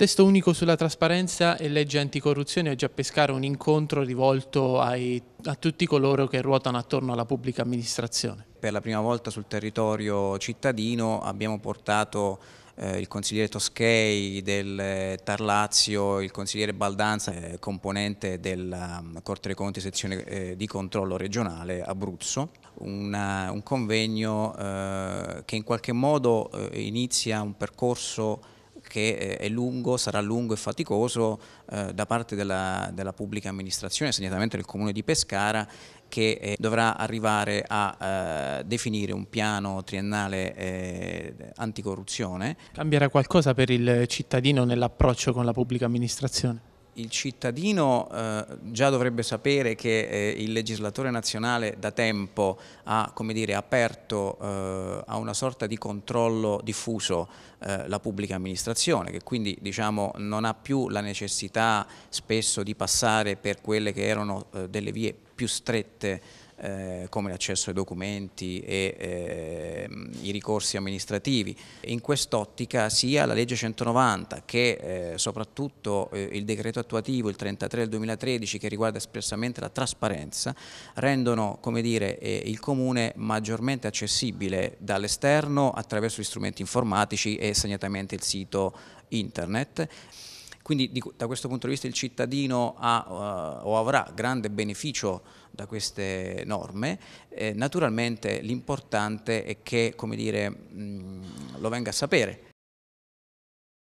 Testo unico sulla trasparenza e legge anticorruzione oggi a Pescara un incontro rivolto ai, a tutti coloro che ruotano attorno alla pubblica amministrazione. Per la prima volta sul territorio cittadino abbiamo portato eh, il consigliere Toschei del eh, Tarlazio, il consigliere Baldanza, eh, componente della mm, Corte dei Conti sezione di controllo regionale Abruzzo, una, un convegno che in qualche modo inizia un percorso che eh, è lungo, sarà lungo e faticoso eh, da parte della, della, pubblica amministrazione, segnatamente del Comune di Pescara, che eh, dovrà arrivare a eh, definire un piano triennale eh, anticorruzione. Cambierà qualcosa per il cittadino nell'approccio con la pubblica amministrazione? il cittadino eh, già dovrebbe sapere che eh, il legislatore nazionale da tempo ha dire, aperto eh, a una sorta di controllo diffuso eh, la pubblica amministrazione, che quindi diciamo, non ha più la necessità spesso di passare per quelle che erano eh, delle vie più strette eh, come l'accesso ai documenti e eh, i ricorsi amministrativi. In quest'ottica sia la legge 190 che eh, soprattutto eh, il decreto attuativo, il 33 del 2013, che riguarda espressamente la trasparenza, rendono dire, eh, il comune maggiormente accessibile dall'esterno attraverso gli strumenti informatici e segnatamente il sito internet. Quindi di, da questo punto di vista il cittadino ha uh, o avrà grande beneficio da queste norme, eh, naturalmente l'importante è che dire, mh, mm, lo venga a sapere